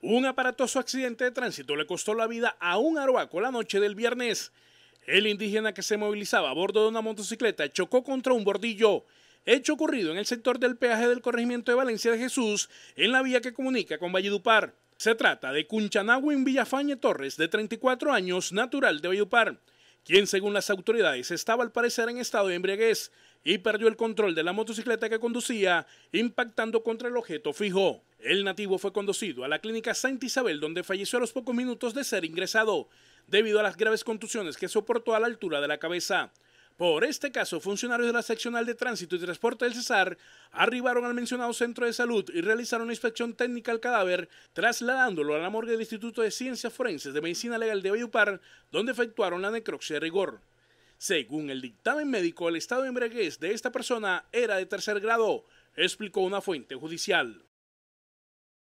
Un aparatoso accidente de tránsito le costó la vida a un aruaco la noche del viernes. El indígena que se movilizaba a bordo de una motocicleta chocó contra un bordillo. Hecho ocurrido en el sector del peaje del corregimiento de Valencia de Jesús, en la vía que comunica con Valledupar. Se trata de Cunchanagüin Villafañe Torres, de 34 años, natural de Valledupar quien según las autoridades estaba al parecer en estado de embriaguez y perdió el control de la motocicleta que conducía, impactando contra el objeto fijo. El nativo fue conducido a la clínica Santa Isabel, donde falleció a los pocos minutos de ser ingresado, debido a las graves contusiones que soportó a la altura de la cabeza. Por este caso, funcionarios de la seccional de tránsito y transporte del Cesar arribaron al mencionado centro de salud y realizaron una inspección técnica al cadáver, trasladándolo a la morgue del Instituto de Ciencias Forenses de Medicina Legal de Bayupar, donde efectuaron la necropsia de rigor. Según el dictamen médico, el estado de embriaguez de esta persona era de tercer grado, explicó una fuente judicial.